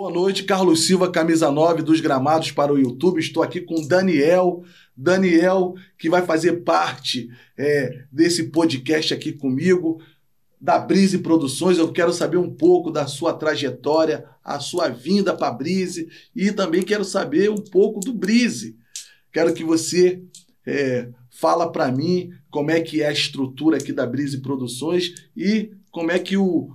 Boa noite, Carlos Silva, camisa 9 dos gramados para o YouTube. Estou aqui com Daniel, Daniel que vai fazer parte é, desse podcast aqui comigo da Brise Produções. Eu quero saber um pouco da sua trajetória, a sua vinda para a Brise e também quero saber um pouco do Brise. Quero que você é, fala para mim como é que é a estrutura aqui da Brise Produções e como é que o,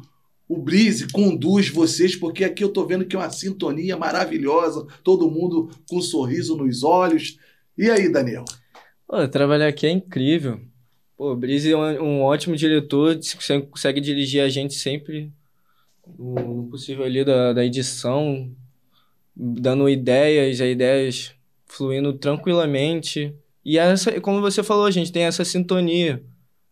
o Brise conduz vocês, porque aqui eu estou vendo que é uma sintonia maravilhosa, todo mundo com um sorriso nos olhos. E aí, Daniel? Pô, trabalhar aqui é incrível. Pô, o Brise é um, um ótimo diretor, consegue dirigir a gente sempre o possível ali da, da edição, dando ideias, as ideias fluindo tranquilamente. E essa, como você falou, a gente tem essa sintonia.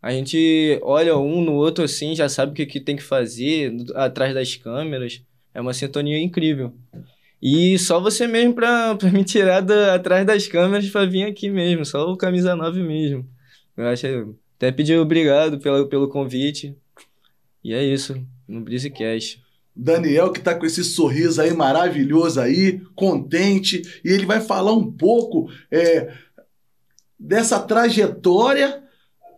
A gente olha um no outro assim, já sabe o que, que tem que fazer atrás das câmeras. É uma sintonia incrível. E só você mesmo pra, pra me tirar da, atrás das câmeras pra vir aqui mesmo, só o camisa 9 mesmo. Eu acho. Até pedir obrigado pela, pelo convite. E é isso, no Brisecast. Daniel, que está com esse sorriso aí maravilhoso aí, contente, e ele vai falar um pouco é, dessa trajetória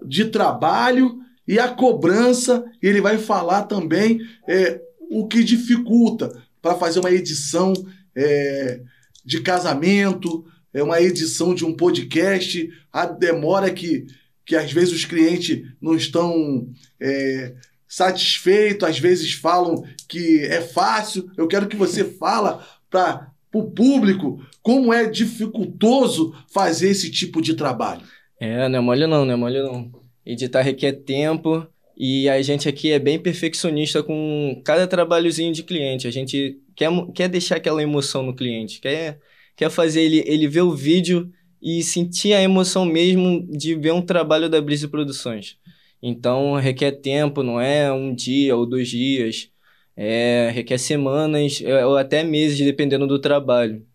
de trabalho e a cobrança. Ele vai falar também é, o que dificulta para fazer uma edição é, de casamento, é uma edição de um podcast, a demora que, que às vezes os clientes não estão é, satisfeitos, às vezes falam que é fácil. Eu quero que você fala para o público como é dificultoso fazer esse tipo de trabalho. É, não é mole não, não é mole não. Editar requer tempo e a gente aqui é bem perfeccionista com cada trabalhozinho de cliente. A gente quer, quer deixar aquela emoção no cliente, quer, quer fazer ele, ele ver o vídeo e sentir a emoção mesmo de ver um trabalho da Brisa Produções. Então requer tempo, não é um dia ou dois dias, é, requer semanas é, ou até meses, dependendo do trabalho.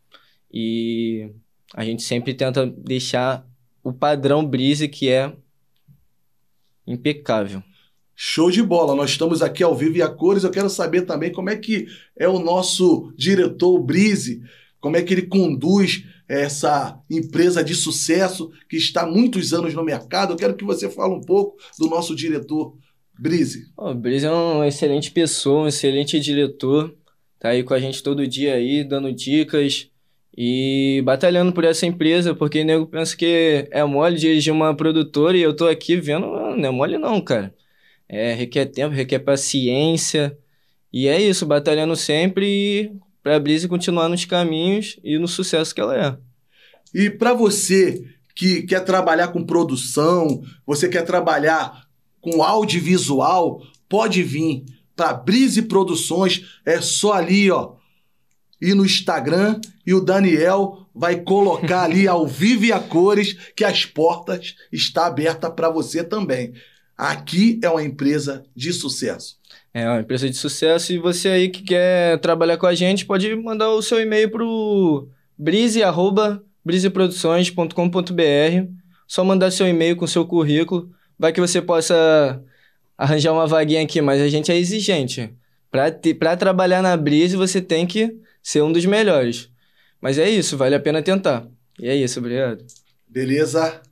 E a gente sempre tenta deixar o padrão Breeze que é impecável. Show de bola! Nós estamos aqui ao vivo e a cores. Eu quero saber também como é que é o nosso diretor Brise, como é que ele conduz essa empresa de sucesso que está há muitos anos no mercado. Eu quero que você fale um pouco do nosso diretor Brise. O oh, Brise é uma excelente pessoa, um excelente diretor. Tá aí com a gente todo dia aí, dando dicas, e batalhando por essa empresa, porque nego pensa que é mole dirigir uma produtora e eu tô aqui vendo, ah, não é mole não, cara. É, requer tempo, requer paciência. E é isso, batalhando sempre para a Brise continuar nos caminhos e no sucesso que ela é. E para você que quer trabalhar com produção, você quer trabalhar com audiovisual, pode vir para Brise Produções, é só ali, ó, e no Instagram e o Daniel vai colocar ali ao vivo e a cores que as portas está aberta para você também. Aqui é uma empresa de sucesso. É uma empresa de sucesso e você aí que quer trabalhar com a gente pode mandar o seu e-mail pro brise arroba briseproduções.com.br. Só mandar seu e-mail com seu currículo, vai que você possa arranjar uma vaguinha aqui, mas a gente é exigente. Para trabalhar na Brise, você tem que ser um dos melhores. Mas é isso, vale a pena tentar. E é isso, obrigado. Beleza?